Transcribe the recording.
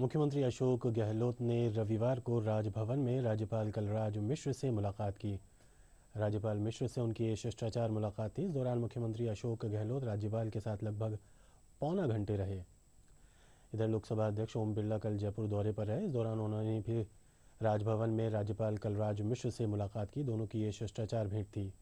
मुख्यमंत्री अशोक गहलोत ने रविवार को राजभवन में राज्यपाल कलराज मिश्र से मुलाकात की राज्यपाल मिश्र से उनकी ये शिष्टाचार मुलाकात थी इस दौरान मुख्यमंत्री अशोक गहलोत राज्यपाल के साथ लगभग पौना घंटे रहे इधर लोकसभा अध्यक्ष ओम बिरला कल जयपुर दौरे पर रहे इस दौरान उन्होंने भी राजभवन में राज्यपाल कलराज मिश्र से मुलाकात की दोनों की ये शिष्टाचार भेंट थी